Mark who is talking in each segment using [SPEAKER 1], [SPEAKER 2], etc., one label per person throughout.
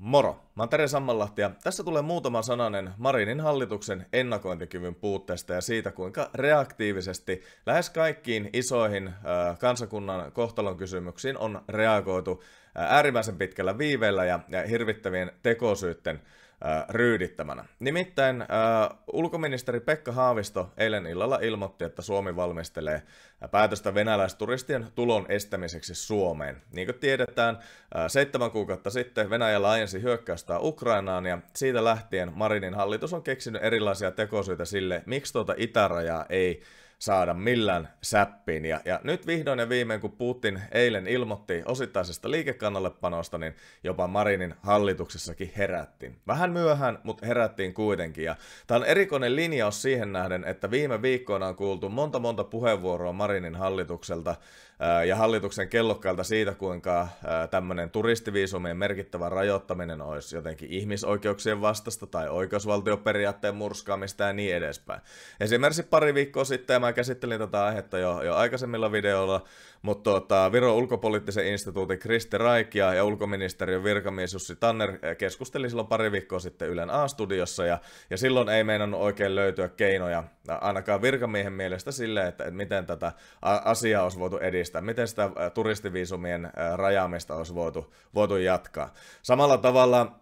[SPEAKER 1] Moro, mä oon Tere Sammanlahti ja tässä tulee muutama sananen Marinin hallituksen ennakointikyvyn puutteesta ja siitä, kuinka reaktiivisesti lähes kaikkiin isoihin kansakunnan kohtalon kysymyksiin on reagoitu äärimmäisen pitkällä viiveellä ja, ja hirvittävien tekosyytten ryydittämänä. Nimittäin äh, ulkoministeri Pekka Haavisto eilen illalla ilmoitti, että Suomi valmistelee päätöstä venäläisturistien tulon estämiseksi Suomeen. Niin kuin tiedetään, äh, seitsemän kuukautta sitten Venäjä laajensi hyökkäystä Ukrainaan ja siitä lähtien Marinin hallitus on keksinyt erilaisia tekosyitä sille, miksi tuota itärajaa ei äh, saada millään säppiin. Ja, ja nyt vihdoin ja viimein, kun Putin eilen ilmoitti osittaisesta liikekannallepanosta, niin jopa Marinin hallituksessakin herättiin. Vähän myöhään, mutta herättiin kuitenkin. Ja tämä on erikoinen linjaus siihen nähden, että viime viikkoina on kuultu monta monta puheenvuoroa Marinin hallitukselta ja hallituksen kellokkailta siitä, kuinka tämmöinen turistiviisumien merkittävä rajoittaminen olisi jotenkin ihmisoikeuksien vastasta tai oikeusvaltioperiaatteen murskaamista ja niin edespäin. Esimerkiksi pari viikkoa sitten, ja mä käsittelin tätä aihetta jo, jo aikaisemmilla videoilla, mutta tuota, Viron ulkopoliittisen instituutin Kristi Raikia ja ulkoministeriön virkamies Jussi Tanner keskusteli silloin pari viikkoa sitten Ylen A-studiossa, ja, ja silloin ei meinannut oikein löytyä keinoja ainakaan virkamiehen mielestä sille, että miten tätä asiaa olisi voitu edistää, miten sitä turistiviisumien rajaamista olisi voitu, voitu jatkaa. Samalla tavalla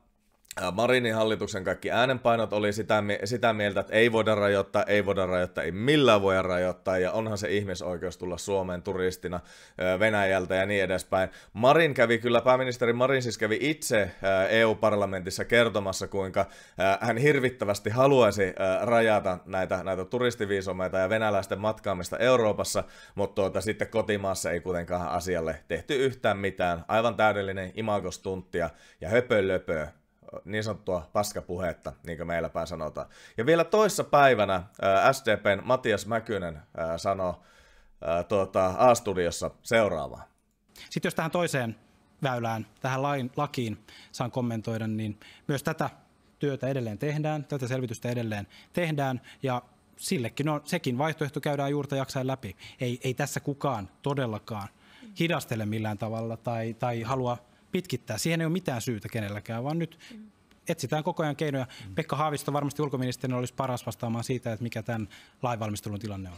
[SPEAKER 1] Marinin hallituksen kaikki äänenpainot oli sitä, sitä mieltä, että ei voida rajoittaa, ei voida rajoittaa, ei millään voida rajoittaa, ja onhan se ihmisoikeus tulla Suomeen turistina Venäjältä ja niin edespäin. Marin kävi kyllä, pääministeri Marin siis kävi itse EU-parlamentissa kertomassa, kuinka hän hirvittävästi haluaisi rajata näitä, näitä turistiviisomeita ja venäläisten matkaamista Euroopassa, mutta tuota, sitten kotimaassa ei kuitenkaan asialle tehty yhtään mitään. Aivan täydellinen imagostuntia ja höpölöpö niin sanottua paskapuhetta, niin kuin meillä sanotaan. Ja vielä toissa päivänä SDPn Matias Mäkynen sanoi tuota, A-studiossa seuraavaa. Sitten jos tähän toiseen väylään, tähän lain, lakiin saan kommentoida, niin myös tätä työtä edelleen tehdään, tätä selvitystä edelleen tehdään ja sillekin on, sekin vaihtoehto käydään juurta jaksain läpi. Ei, ei tässä kukaan todellakaan hidastele millään tavalla tai, tai halua pitkittää. Siihen ei ole mitään syytä kenelläkään, vaan nyt mm. etsitään koko ajan keinoja. Mm. Pekka Haavisto varmasti ulkoministerinä olisi paras vastaamaan siitä, että mikä tämän lainvalmistelun tilanne on.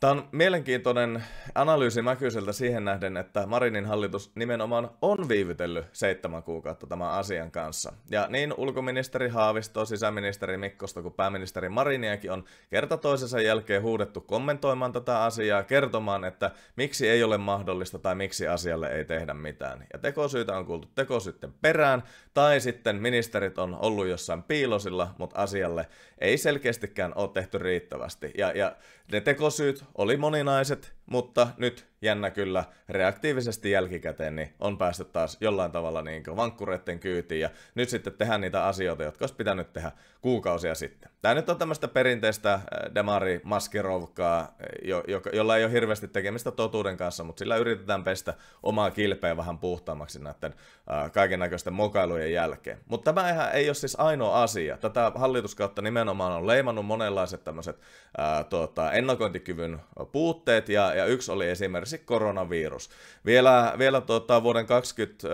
[SPEAKER 1] Tämä on mielenkiintoinen analyysi Mäkyiseltä siihen nähden, että Marinin hallitus nimenomaan on viivytellyt seitsemän kuukautta tämän asian kanssa. Ja niin ulkoministeri Haavisto, sisäministeri Mikkosta kuin pääministeri Mariniakin on kerta toisensa jälkeen huudettu kommentoimaan tätä asiaa, kertomaan, että miksi ei ole mahdollista tai miksi asialle ei tehdä mitään. Ja tekosyitä on kuultu tekosyitten perään, tai sitten ministerit on ollut jossain piilosilla, mutta asialle ei selkeästikään ole tehty riittävästi. Ja, ja ne tekosyyt oli moninaiset, mutta nyt jännä kyllä reaktiivisesti jälkikäteen niin on päästy taas jollain tavalla niin vankkureiden kyytiin ja nyt sitten tehdään niitä asioita, jotka olisi pitänyt tehdä kuukausia sitten. Tämä nyt on tämmöistä perinteistä äh, demari maskirovkaa, jo, jo, jolla ei ole hirveästi tekemistä totuuden kanssa, mutta sillä yritetään pestä omaa kilpeä vähän puhtaammaksi näiden äh, kaiken näköisten mokailujen jälkeen. Mutta tämä ei ole siis ainoa asia. Tätä hallituskautta nimenomaan on leimannut monenlaiset tämmöiset äh, tuota, ennakointikyvyn puutteet ja, ja yksi oli esimerkiksi koronavirus. Vielä, vielä tuota, vuoden 20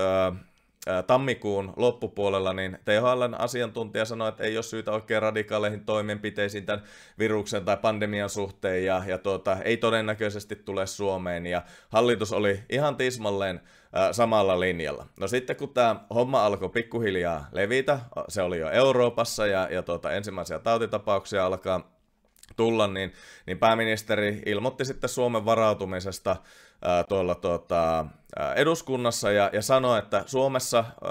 [SPEAKER 1] tammikuun loppupuolella, niin THLn asiantuntija sanoi, että ei ole syytä oikein radikaaleihin toimenpiteisiin tämän viruksen tai pandemian suhteen, ja, ja tuota, ei todennäköisesti tule Suomeen, ja hallitus oli ihan tismalleen äh, samalla linjalla. No sitten kun tämä homma alkoi pikkuhiljaa levitä, se oli jo Euroopassa, ja, ja tuota, ensimmäisiä tautitapauksia alkaa tulla, niin, niin pääministeri ilmoitti sitten Suomen varautumisesta ää, tuolla tuota, ää, eduskunnassa ja, ja sanoi, että Suomessa ää,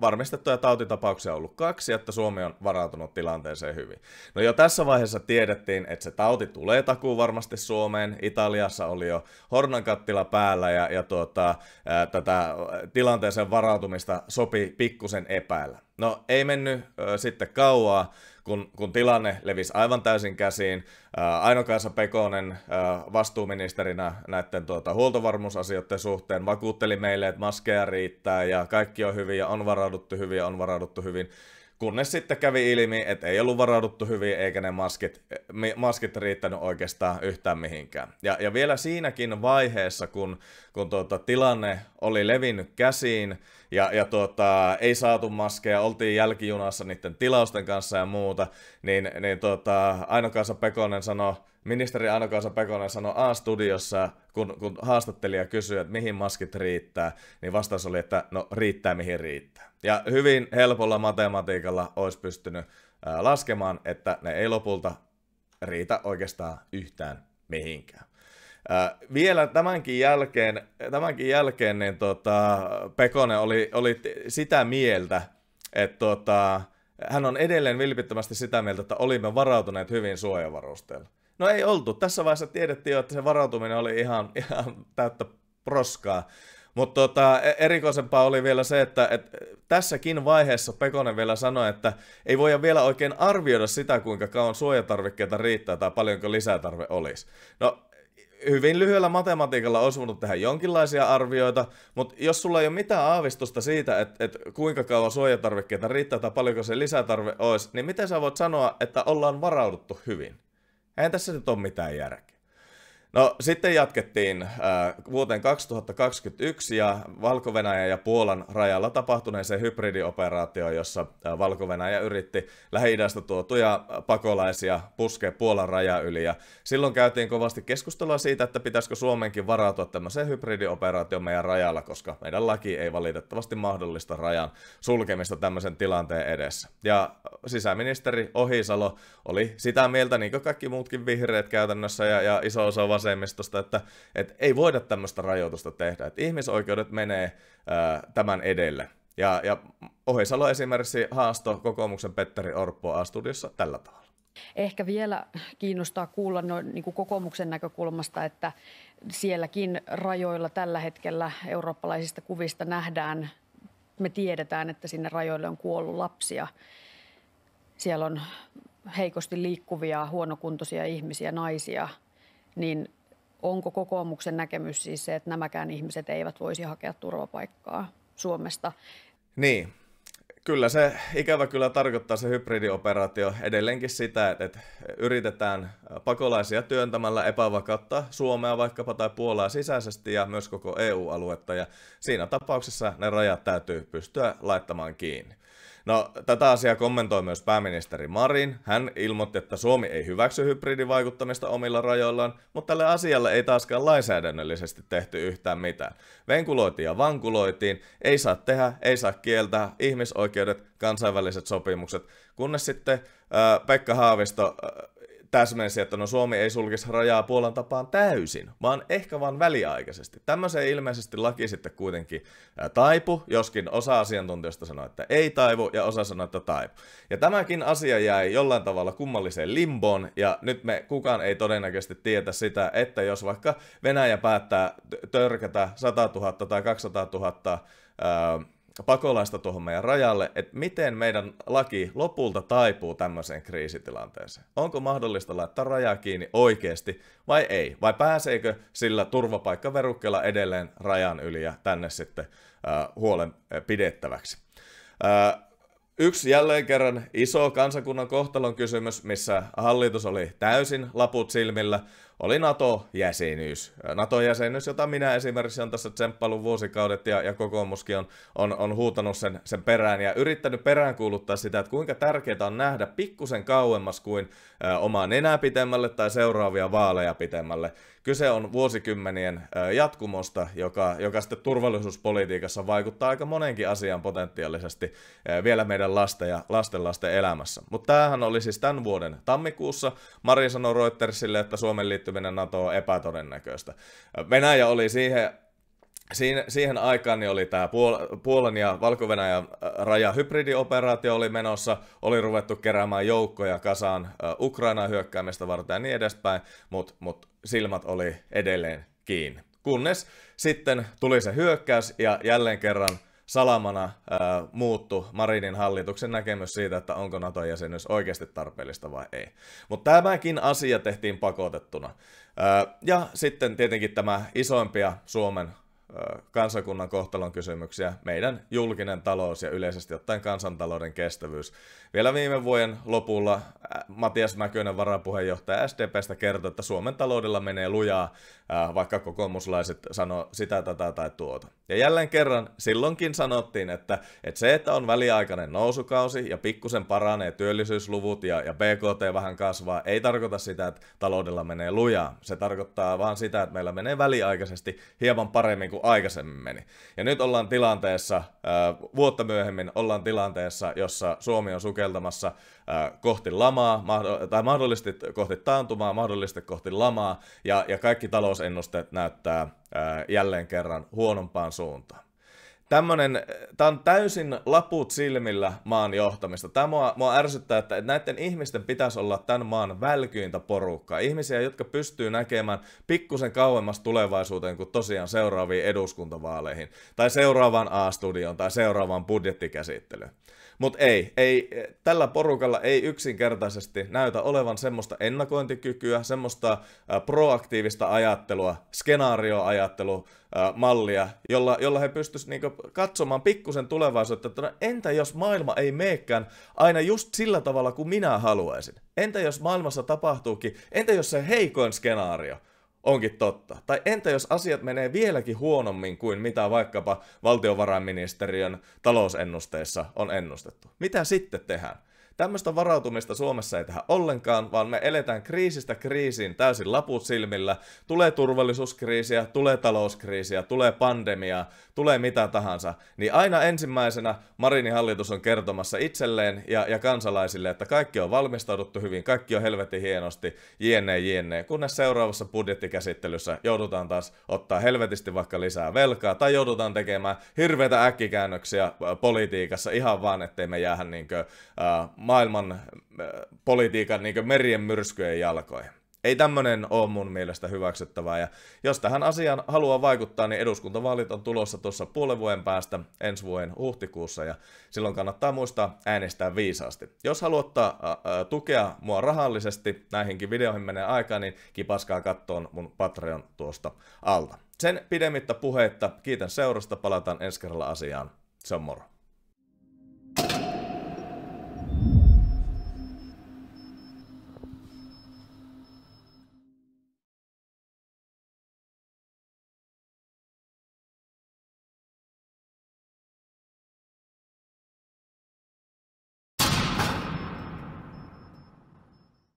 [SPEAKER 1] varmistettuja tautitapauksia on ollut kaksi, että Suomi on varautunut tilanteeseen hyvin. No jo tässä vaiheessa tiedettiin, että se tauti tulee takuu varmasti Suomeen. Italiassa oli jo hornankattila päällä ja, ja tuota, ää, tätä tilanteeseen varautumista sopi pikkusen epäillä. No ei mennyt ää, sitten kauaa, kun, kun tilanne levisi aivan täysin käsiin. Äh, Ainokaisa Pekonen äh, vastuuministerinä näiden tuota, huoltovarmuusasioiden suhteen vakuutteli meille, että maskeja riittää ja kaikki on hyvin ja on varauduttu hyvin ja on varauduttu hyvin. Kunnes sitten kävi ilmi, että ei ollut varauduttu hyvin eikä ne maskit, maskit riittänyt oikeastaan yhtään mihinkään. Ja, ja vielä siinäkin vaiheessa, kun, kun tuota, tilanne oli levinnyt käsiin ja, ja tuota, ei saatu maskeja, oltiin jälkijunassa niiden tilausten kanssa ja muuta, niin, niin tuota, Aino Pekonen sanoi, ministeri Anokaisa Pekonen sanoi A-studiossa, kun, kun haastattelija kysyi, että mihin maskit riittää, niin vastaus oli, että no riittää mihin riittää. Ja hyvin helpolla matematiikalla olisi pystynyt laskemaan, että ne ei lopulta riitä oikeastaan yhtään mihinkään. Äh, vielä tämänkin jälkeen, tämänkin jälkeen niin tota, Pekonen oli, oli sitä mieltä, että tota, hän on edelleen vilpittömästi sitä mieltä, että olimme varautuneet hyvin suojavarusteilla. No ei oltu. Tässä vaiheessa tiedettiin jo, että se varautuminen oli ihan, ihan täyttä proskaa. Mutta tota, e- erikoisempaa oli vielä se, että, et, tässäkin vaiheessa Pekonen vielä sanoi, että ei voida vielä oikein arvioida sitä, kuinka kauan suojatarvikkeita riittää tai paljonko lisätarve olisi. No, hyvin lyhyellä matematiikalla olisi voinut tehdä jonkinlaisia arvioita, mutta jos sulla ei ole mitään aavistusta siitä, että, et, kuinka kauan suojatarvikkeita riittää tai paljonko se lisätarve olisi, niin miten sä voit sanoa, että ollaan varauduttu hyvin? Eihän tässä nyt ole mitään järkeä. No sitten jatkettiin äh, vuoteen 2021 ja valko ja Puolan rajalla tapahtuneeseen hybridioperaatioon, jossa äh, valko yritti lähi tuotuja äh, pakolaisia puskea Puolan raja yli. Ja silloin käytiin kovasti keskustelua siitä, että pitäisikö Suomenkin varautua tämmöiseen hybridioperaatioon meidän rajalla, koska meidän laki ei valitettavasti mahdollista rajan sulkemista tämmöisen tilanteen edessä. Ja sisäministeri Ohisalo oli sitä mieltä, niin kuin kaikki muutkin vihreät käytännössä ja, ja iso osa vasemmistosta, että, että ei voida tämmöistä rajoitusta tehdä, että ihmisoikeudet menee ää, tämän edelle. Ja, ja Ohisalo esimerkiksi haasto kokoomuksen Petteri Orpo A-studiossa tällä tavalla. Ehkä vielä kiinnostaa kuulla noin niin kuin kokoomuksen näkökulmasta, että sielläkin rajoilla tällä hetkellä eurooppalaisista kuvista nähdään, me tiedetään, että sinne rajoille on kuollut lapsia. Siellä on heikosti liikkuvia, huonokuntoisia ihmisiä, naisia, niin onko kokoomuksen näkemys siis se, että nämäkään ihmiset eivät voisi hakea turvapaikkaa Suomesta? Niin, kyllä se ikävä kyllä tarkoittaa se hybridioperaatio edelleenkin sitä, että yritetään pakolaisia työntämällä epävakautta Suomea vaikkapa tai Puolaa sisäisesti ja myös koko EU-aluetta ja siinä tapauksessa ne rajat täytyy pystyä laittamaan kiinni. No, tätä asiaa kommentoi myös pääministeri Marin. Hän ilmoitti, että Suomi ei hyväksy hybridivaikuttamista omilla rajoillaan, mutta tälle asialle ei taaskaan lainsäädännöllisesti tehty yhtään mitään. Venkuloitiin ja vankuloitiin, ei saa tehdä, ei saa kieltää, ihmisoikeudet, kansainväliset sopimukset, kunnes sitten äh, Pekka Haavisto äh, täsmensi, että no Suomi ei sulkisi rajaa Puolan tapaan täysin, vaan ehkä vain väliaikaisesti. Tämmöiseen ilmeisesti laki sitten kuitenkin taipu, joskin osa asiantuntijoista sanoi, että ei taivu ja osa sanoi, että taipu. Ja tämäkin asia jäi jollain tavalla kummalliseen limboon ja nyt me kukaan ei todennäköisesti tietä sitä, että jos vaikka Venäjä päättää törkätä 100 000 tai 200 000 ää, pakolaista tuohon meidän rajalle, että miten meidän laki lopulta taipuu tämmöiseen kriisitilanteeseen. Onko mahdollista laittaa rajaa kiinni oikeasti vai ei? Vai pääseekö sillä turvapaikkaverukkeella edelleen rajan yli ja tänne sitten äh, huolen pidettäväksi? Äh, Yksi jälleen kerran iso kansakunnan kohtalon kysymys, missä hallitus oli täysin laput silmillä, oli NATO-jäsenyys. NATO-jäsenyys, jota minä esimerkiksi on tässä tsemppailun vuosikaudet ja, ja kokoomuskin on, on, on huutanut sen, sen perään ja yrittänyt peräänkuuluttaa sitä, että kuinka tärkeää on nähdä pikkusen kauemmas kuin ö, omaa nenää pitemmälle tai seuraavia vaaleja pitemmälle. Kyse on vuosikymmenien ö, jatkumosta, joka, joka sitten turvallisuuspolitiikassa vaikuttaa aika monenkin asiaan potentiaalisesti ö, vielä meidän lasten ja lastenlasten elämässä. Mutta tämähän oli siis tämän vuoden tammikuussa. Mari sanoi Reutersille, että Suomen liittyy liittyminen NATOon on epätodennäköistä. Venäjä oli siihen siihen aikaan niin oli tämä Puol- Puolan ja valko äh, raja hybridioperaatio oli menossa, oli ruvettu keräämään joukkoja kasaan äh, Ukrainan hyökkäämistä varten ja niin edespäin, mutta mut silmät oli edelleen kiinni. Kunnes sitten tuli se hyökkäys ja jälleen kerran salamana ää, muuttu Marinin hallituksen näkemys siitä, että onko NATO-jäsenyys oikeasti tarpeellista vai ei. Mutta tämäkin asia tehtiin pakotettuna. Ää, ja sitten tietenkin tämä isoimpia Suomen kansakunnan kohtalon kysymyksiä, meidän julkinen talous ja yleisesti ottaen kansantalouden kestävyys. Vielä viime vuoden lopulla Matias Mäkönen varapuheenjohtaja SDPstä kertoi, että Suomen taloudella menee lujaa, vaikka kokoomuslaiset sanoo sitä, tätä tai tuota. Ja jälleen kerran, silloinkin sanottiin, että, että se, että on väliaikainen nousukausi ja pikkusen paranee työllisyysluvut ja, ja BKT vähän kasvaa, ei tarkoita sitä, että taloudella menee lujaa. Se tarkoittaa vaan sitä, että meillä menee väliaikaisesti hieman paremmin kuin kuin aikaisemmin meni. Ja nyt ollaan tilanteessa, äh, vuotta myöhemmin ollaan tilanteessa, jossa Suomi on sukeltamassa äh, kohti lamaa, tai mahdollisesti kohti taantumaa, mahdollisesti kohti lamaa, ja, kaikki talousennusteet näyttää äh, jälleen kerran huonompaan suuntaan tämmönen, tämä on täysin laput silmillä maan johtamista. Tämä mua, mua ärsyttää, että näiden ihmisten pitäisi olla tämän maan välkyintä porukkaa. Ihmisiä, jotka pystyy näkemään pikkusen kauemmas tulevaisuuteen kuin tosiaan seuraaviin eduskuntavaaleihin, tai seuraavaan A-studioon, tai seuraavaan budjettikäsittelyyn. Mutta ei, ei, tällä porukalla ei yksinkertaisesti näytä olevan semmoista ennakointikykyä, semmoista proaktiivista ajattelua, skenaarioajattelua, mallia, jolla, jolla he pystyisivät niinku katsomaan pikkusen tulevaisuutta, että no, entä jos maailma ei meekään aina just sillä tavalla kuin minä haluaisin? Entä jos maailmassa tapahtuukin, entä jos se heikoin skenaario – onkin totta. Tai entä jos asiat menee vieläkin huonommin kuin mitä vaikkapa valtiovarainministeriön talousennusteessa on ennustettu? Mitä sitten tehdään? Tämmöistä varautumista Suomessa ei tähän ollenkaan, vaan me eletään kriisistä kriisiin täysin laput silmillä. Tulee turvallisuuskriisiä, tulee talouskriisiä, tulee pandemiaa, tulee mitä tahansa. Niin aina ensimmäisenä Marinin hallitus on kertomassa itselleen ja, ja kansalaisille, että kaikki on valmistauduttu hyvin, kaikki on helvetin hienosti, jne jne, kunnes seuraavassa budjettikäsittelyssä joudutaan taas ottaa helvetisti vaikka lisää velkaa tai joudutaan tekemään hirveitä äkkikäännöksiä politiikassa ihan vaan, ettei me jäähän niinkö, äh, maailman äh, politiikan niin merien myrskyjen jalkoihin. Ei tämmöinen ole mun mielestä hyväksyttävää ja jos tähän asiaan haluaa vaikuttaa, niin eduskuntavaalit on tulossa tuossa puolen vuoden päästä ensi vuoden huhtikuussa ja silloin kannattaa muistaa äänestää viisaasti. Jos haluat äh, äh, tukea mua rahallisesti, näihinkin videoihin menee aikaa, niin kipaskaa kattoon mun Patreon tuosta alta. Sen pidemmittä puheitta, kiitän seurasta, palataan ensi kerralla asiaan. Se on moro.